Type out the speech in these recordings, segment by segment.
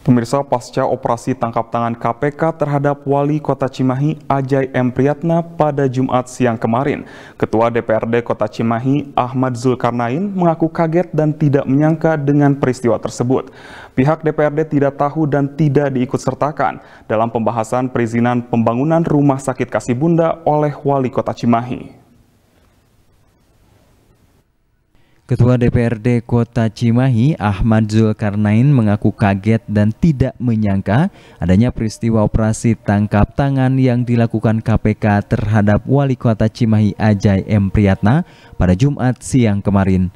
Pemirsa pasca operasi tangkap tangan KPK terhadap Wali Kota Cimahi Ajay M. Priyatna pada Jumat siang kemarin, Ketua DPRD Kota Cimahi Ahmad Zulkarnain mengaku kaget dan tidak menyangka dengan peristiwa tersebut. Pihak DPRD tidak tahu dan tidak diikutsertakan dalam pembahasan perizinan pembangunan Rumah Sakit Kasih Bunda oleh Wali Kota Cimahi. Ketua DPRD Kota Cimahi Ahmad Zulkarnain mengaku kaget dan tidak menyangka adanya peristiwa operasi tangkap tangan yang dilakukan KPK terhadap Wali Kota Cimahi Ajay M. Priyatna pada Jumat siang kemarin.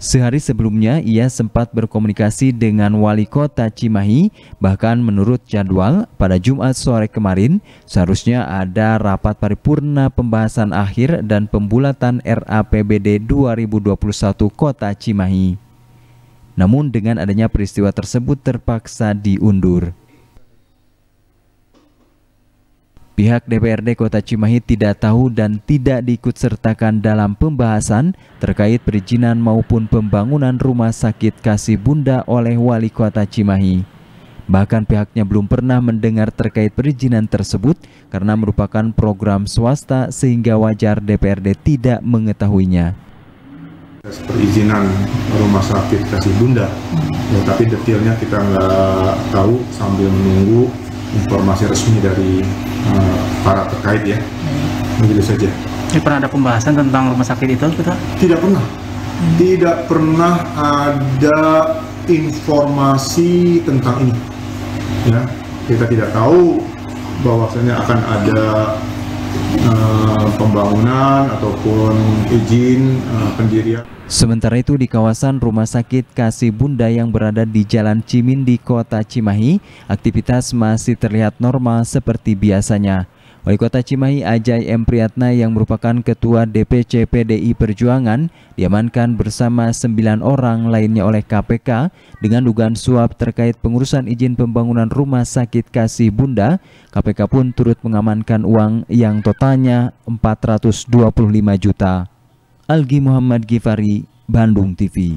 Sehari sebelumnya, ia sempat berkomunikasi dengan wali kota Cimahi, bahkan menurut jadwal, pada Jumat sore kemarin, seharusnya ada rapat paripurna pembahasan akhir dan pembulatan RAPBD 2021 kota Cimahi. Namun dengan adanya peristiwa tersebut terpaksa diundur. Pihak DPRD Kota Cimahi tidak tahu dan tidak diikutsertakan dalam pembahasan terkait perizinan maupun pembangunan rumah sakit Kasih Bunda oleh Wali Kota Cimahi. Bahkan pihaknya belum pernah mendengar terkait perizinan tersebut karena merupakan program swasta sehingga wajar DPRD tidak mengetahuinya. Perizinan rumah sakit Kasih Bunda, ya, tapi detailnya kita nggak tahu sambil menunggu informasi resmi dari uh, para terkait ya hmm. begitu saja. Ini pernah ada pembahasan tentang rumah sakit itu kita? Tidak pernah, hmm. tidak pernah ada informasi tentang ini. Ya kita tidak tahu bahwasanya akan ada Eh, pembangunan ataupun izin uh, pendirian. Sementara itu di kawasan Rumah Sakit Kasih Bunda yang berada di Jalan Cimin di Kota Cimahi, aktivitas masih terlihat normal seperti biasanya. Wali Kota Cimahi Ajay M. Priyatna yang merupakan Ketua DPC PDI Perjuangan diamankan bersama sembilan orang lainnya oleh KPK dengan dugaan suap terkait pengurusan izin pembangunan rumah sakit Kasih Bunda. KPK pun turut mengamankan uang yang totalnya 425 juta. Algi Muhammad Gifari, Bandung TV